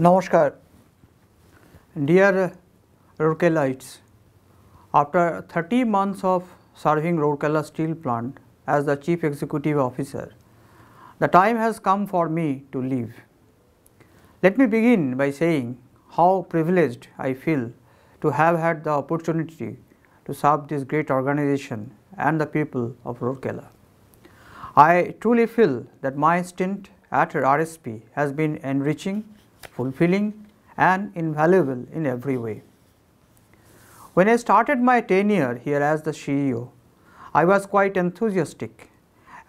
Namaskar, dear Rourkelites. After 30 months of serving Rourkela steel plant as the chief executive officer, the time has come for me to leave. Let me begin by saying how privileged I feel to have had the opportunity to serve this great organization and the people of Rourkela. I truly feel that my stint at RSP has been enriching fulfilling and invaluable in every way. When I started my tenure here as the CEO, I was quite enthusiastic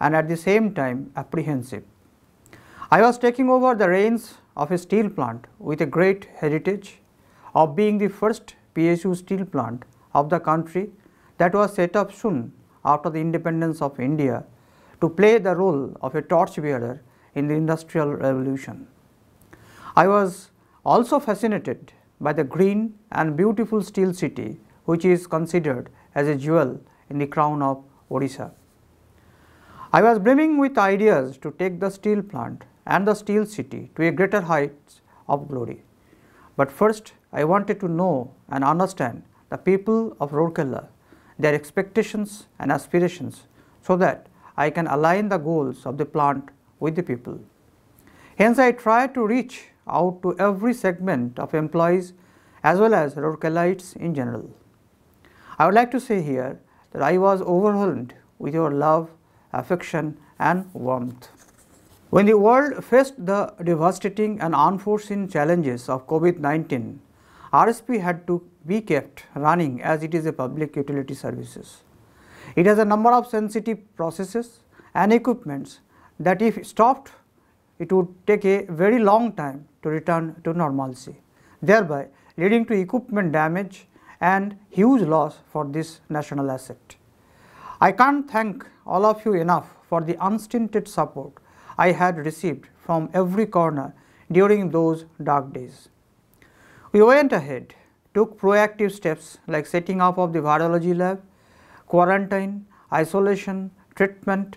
and at the same time apprehensive. I was taking over the reins of a steel plant with a great heritage of being the first PSU steel plant of the country that was set up soon after the independence of India to play the role of a torchbearer in the industrial revolution. I was also fascinated by the green and beautiful steel city which is considered as a jewel in the crown of Odisha. I was brimming with ideas to take the steel plant and the steel city to a greater heights of glory. But first I wanted to know and understand the people of Rourkela, their expectations and aspirations so that I can align the goals of the plant with the people. Hence I tried to reach out to every segment of employees as well as Rorkelites in general. I would like to say here that I was overwhelmed with your love, affection and warmth. When the world faced the devastating and unforeseen challenges of COVID-19, RSP had to be kept running as it is a public utility services. It has a number of sensitive processes and equipments that if stopped it would take a very long time to return to normalcy, thereby leading to equipment damage and huge loss for this national asset. I can't thank all of you enough for the unstinted support I had received from every corner during those dark days. We went ahead, took proactive steps like setting up of the virology lab, quarantine, isolation, treatment,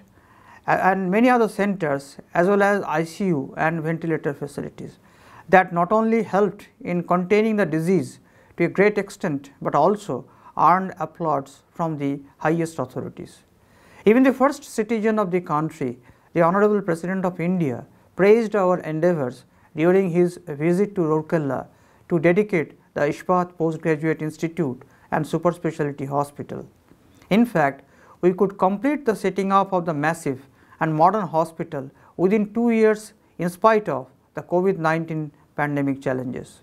and many other centers as well as ICU and ventilator facilities that not only helped in containing the disease to a great extent, but also earned applause from the highest authorities. Even the first citizen of the country, the Honorable President of India, praised our endeavors during his visit to Rourkela to dedicate the Ishpat Postgraduate Institute and Super Specialty Hospital. In fact, we could complete the setting up of the massive and modern hospital within 2 years in spite of the COVID-19 pandemic challenges.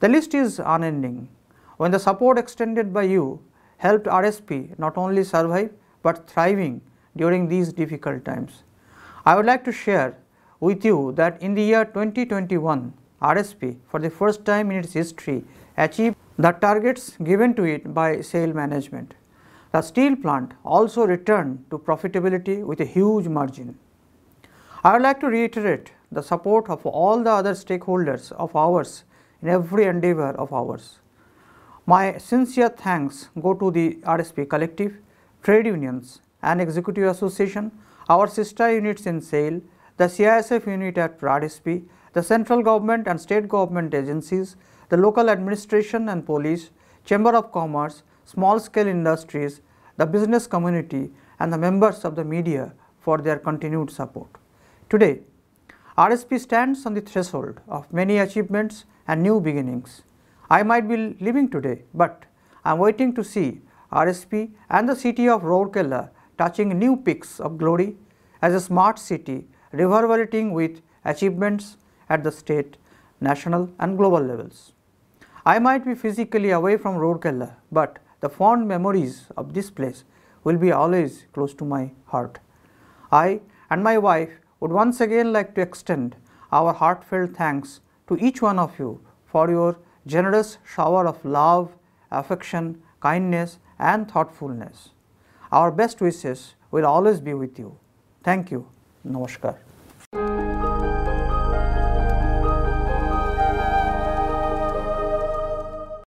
The list is unending. When the support extended by you helped RSP not only survive but thriving during these difficult times. I would like to share with you that in the year 2021, RSP for the first time in its history achieved the targets given to it by sale management. The steel plant also returned to profitability with a huge margin. I would like to reiterate the support of all the other stakeholders of ours in every endeavor of ours. My sincere thanks go to the RSP collective, trade unions and executive association, our sister units in SAIL, the CISF unit at RSP, the central government and state government agencies, the local administration and police, chamber of commerce, small scale industries, the business community and the members of the media for their continued support. Today, RSP stands on the threshold of many achievements and new beginnings. I might be living today, but I am waiting to see RSP and the city of Rourkela touching new peaks of glory as a smart city reverberating with achievements at the state, national and global levels. I might be physically away from Rourkela, but the fond memories of this place will be always close to my heart. I and my wife would once again like to extend our heartfelt thanks to each one of you for your generous shower of love, affection, kindness and thoughtfulness. Our best wishes will always be with you. Thank you. Namaskar.